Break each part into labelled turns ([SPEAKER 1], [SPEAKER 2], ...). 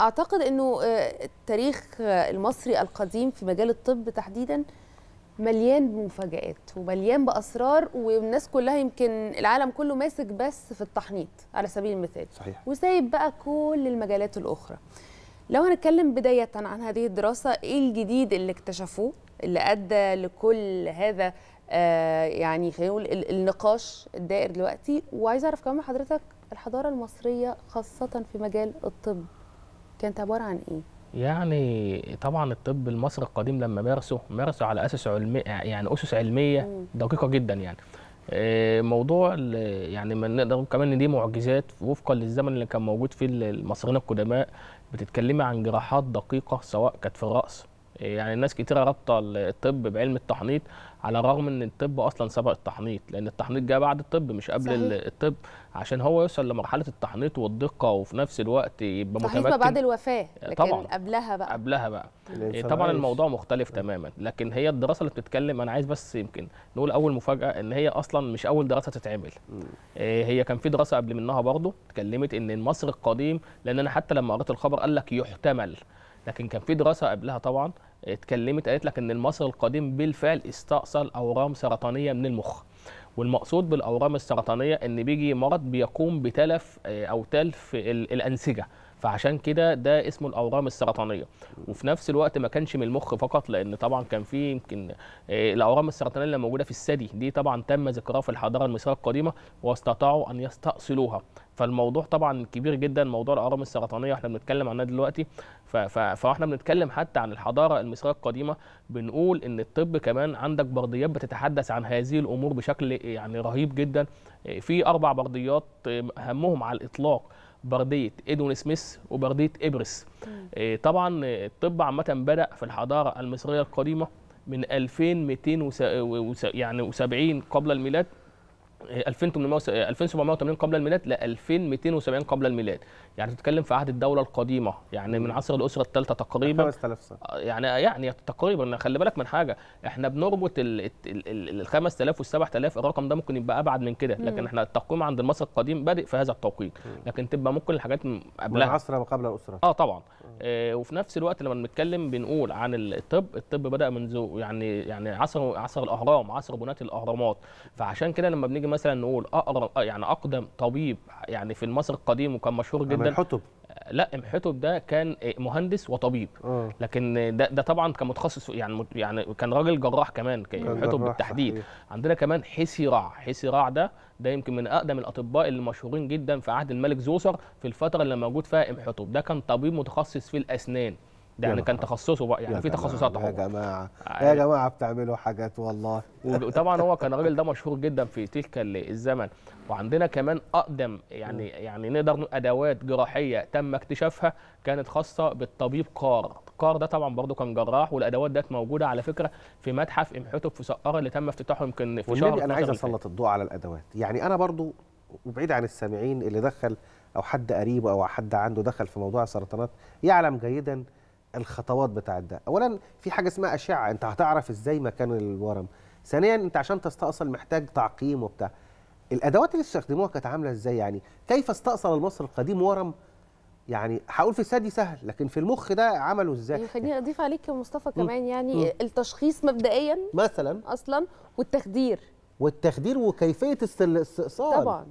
[SPEAKER 1] اعتقد انه آه، التاريخ آه، المصري القديم في مجال الطب تحديدا مليان بمفاجآت ومليان بأسرار والناس كلها يمكن العالم كله ماسك بس في التحنيط على سبيل المثال صحيح. وسايب بقى كل المجالات الأخرى لو هنتكلم بداية عن هذه الدراسة إيه الجديد اللي اكتشفوه اللي أدى لكل هذا آه يعني خلينا نقول النقاش الدائر دلوقتي وعايزه اعرف كمان حضرتك الحضارة المصرية خاصة في مجال الطب كانت عبارة عن إيه؟ يعني طبعا الطب المصري القديم لما مارسه مارسه على اسس علمي يعني اسس علميه دقيقه جدا يعني آه، موضوع يعني ما نقدر كمان ان دي معجزات وفقا للزمن اللي كان موجود فيه المصريين القدماء بتتكلمي عن جراحات دقيقه سواء كانت في الراس يعني ناس كتيره رابطه الطب بعلم التحنيط على الرغم ان الطب اصلا سبق التحنيط لان التحنيط جاء بعد الطب مش قبل صحيح. الطب عشان هو يوصل لمرحله التحنيط والدقه وفي نفس الوقت يبقى متمكن ما بعد الوفاه لكن طبعا قبلها بقى قبلها بقى طبعا الموضوع مختلف تماما لكن هي الدراسه اللي بتتكلم انا عايز بس يمكن نقول اول مفاجاه ان هي اصلا مش اول دراسه تتعمل آه، هي كان في دراسه قبل منها برضه اتكلمت ان مصر القديم لان انا حتى لما قريت الخبر قال لك يحتمل لكن كان في دراسه قبلها طبعا اتكلمت قالت لك ان المصري القديم بالفعل استأصل اورام سرطانيه من المخ والمقصود بالاورام السرطانيه ان بيجي مرض بيقوم بتلف آه، او تلف الانسجه فعشان كده ده اسمه الاورام السرطانيه وفي نفس الوقت ما كانش من المخ فقط لان طبعا كان في يمكن آه، الاورام السرطانيه اللي موجوده في الثدي دي طبعا تم ذكرها في الحضاره المصريه القديمه واستطاعوا ان يستأصلوها فالموضوع طبعا كبير جدا موضوع الارام السرطانيه احنا بنتكلم عنها دلوقتي فاحنا بنتكلم حتى عن الحضاره المصريه القديمه بنقول ان الطب كمان عندك برديات بتتحدث عن هذه الامور بشكل يعني رهيب جدا في اربع برديات اهمهم على الاطلاق برديه ادون سميث وبرديه ابرس آه، طبعا الطب عامه بدا في الحضاره المصريه القديمه من 2270 يعني قبل الميلاد 2780 قبل الميلاد ل 2270 قبل الميلاد يعني تتكلم في عهد الدوله القديمه يعني من عصر الاسره الثالثه تقريبا 5000 سنه يعني يعني تقريبا خلي بالك من حاجه احنا بنربط ال 5000 وال 7000 الرقم ده ممكن يبقى ابعد من كده لكن احنا التقويم عند المصري القديم بادئ في هذا التوقيت لكن تبقى ممكن الحاجات قبلها من عصر قبل الاسره اه طبعا آه وفي نفس الوقت لما بنتكلم بنقول عن الطب الطب بدا منذ يعني يعني عصر عصر الاهرام عصر بناة الاهرامات فعشان كده لما بنيجي مثلا نقول اقرب يعني اقدم طبيب يعني في مصر القديم وكان مشهور جدا حتب لا ام حتب ده كان مهندس وطبيب أوه. لكن ده, ده طبعا كان متخصص يعني يعني كان راجل جراح كمان كان حتب بالتحديد صحيح. عندنا كمان حسي راع حسي راع ده ده يمكن من اقدم الاطباء اللي مشهورين جدا في عهد الملك زوسر في الفتره اللي موجود فيها ام حتب ده كان طبيب متخصص في الاسنان ده يعني كان تخصصه بقى يعني في تخصصات يا جماعه آه. يا جماعه بتعملوا حاجات والله وطبعا هو كان الراجل ده مشهور جدا في تلك الزمن وعندنا كمان اقدم يعني يعني نقدر نقول ادوات جراحيه تم اكتشافها كانت خاصه بالطبيب قار قار ده طبعا برضه كان جراح والادوات ديت موجوده على فكره في متحف ام في سقاره اللي تم افتتاحه يمكن في شهر انا عايز اسلط الضوء على الادوات يعني انا برضه وبعيد عن السامعين اللي دخل او حد قريبه او حد عنده دخل في موضوع السرطانات يعلم جيدا الخطوات بتاعت ده اولا في حاجه اسمها اشعه انت هتعرف ازاي مكان الورم ثانيا انت عشان تستأصل محتاج تعقيم وبتاع الادوات اللي استخدموها كانت عامله ازاي يعني كيف استأصل المصري القديم ورم يعني هقول في السادي سهل لكن في المخ ده عمله ازاي أيوة، خليني اضيف عليك يا مصطفى كمان يعني م. التشخيص مبدئيا مثلا اصلا والتخدير والتخدير وكيفيه الاستئصال طبعا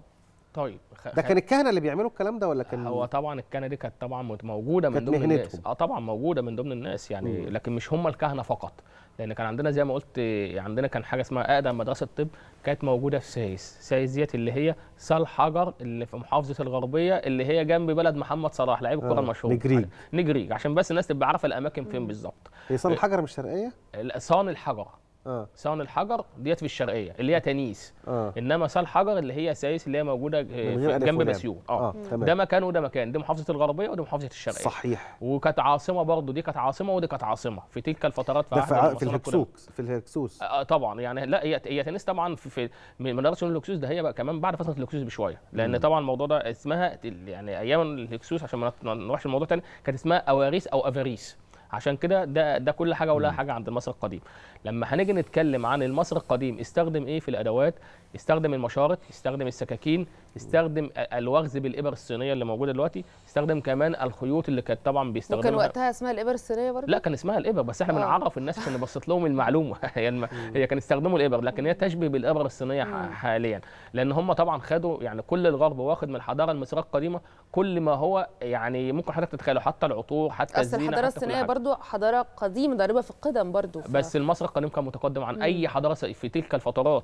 [SPEAKER 1] طيب خ... ده كان الكهنه اللي بيعملوا الكلام ده ولا كان هو طبعا الكهنه دي كانت طبعا موجوده من ضمن الناس اه طبعا موجوده من ضمن الناس يعني مم. لكن مش هم الكهنه فقط لان كان عندنا زي ما قلت يعني عندنا كان حاجه اسمها اقدم مدرسه طب كانت موجوده في سايس سايس ديت اللي هي سال حجر اللي في محافظه الغربيه اللي هي جنب بلد محمد صلاح لعيب الكره آه. المشهور نجري نجري عشان بس الناس تبقى عارفه الاماكن فين بالظبط هي سال الحجر مش شرقيه صان الحجر آه. صان الحجر ديت في الشرقيه اللي هي تنيس آه. انما سال حجر اللي هي سايس اللي هي موجوده آه، جنب بسيون اه, آه. ده مكان وده مكان دي محافظه الغربيه ودي محافظه الشرقيه صحيح وكانت عاصمه برضه دي كانت عاصمه ودي كانت عاصمه في تلك الفترات في عهد في الهكسوس في الهكسوس آه،, آه طبعا يعني لا هي هي تنيس طبعا في, في من مدرسه الهكسوس ده هي بقى كمان بعد فتره الهكسوس بشويه لان م. طبعا الموضوع ده اسمها يعني ايام الهكسوس عشان ما نروحش الموضوع تاني كانت اسمها اواريس او افاريس عشان كده ده ده كل حاجه ولها حاجه عند المصري القديم لما هنيجي نتكلم عن المصري القديم استخدم ايه في الادوات استخدم المشارط استخدم السكاكين استخدم الوغز بالابر الصينيه اللي موجوده دلوقتي استخدم كمان الخيوط اللي كانت طبعا بيستخدموها وكان وقتها اسمها الابر الصينيه برضه لا كان اسمها الابر بس احنا بنعرف آه. الناس عشان نبسط لهم المعلومه هي الم... هي كان استخدموا الابر لكن هي تشبه بالابر الصينيه حاليا لان هم طبعا خدوا يعني كل الغرب واخد من الحضاره المصريه القديمه كل ما هو يعني ممكن حضرتك تتخيله حتى العطور حتى الزينه الحضاره الصينيه برضه برضو حضاره قديمه ضاربه في القدم برضو ف... بس المصري القديم كان متقدم عن مم. اي حضاره في تلك الفترات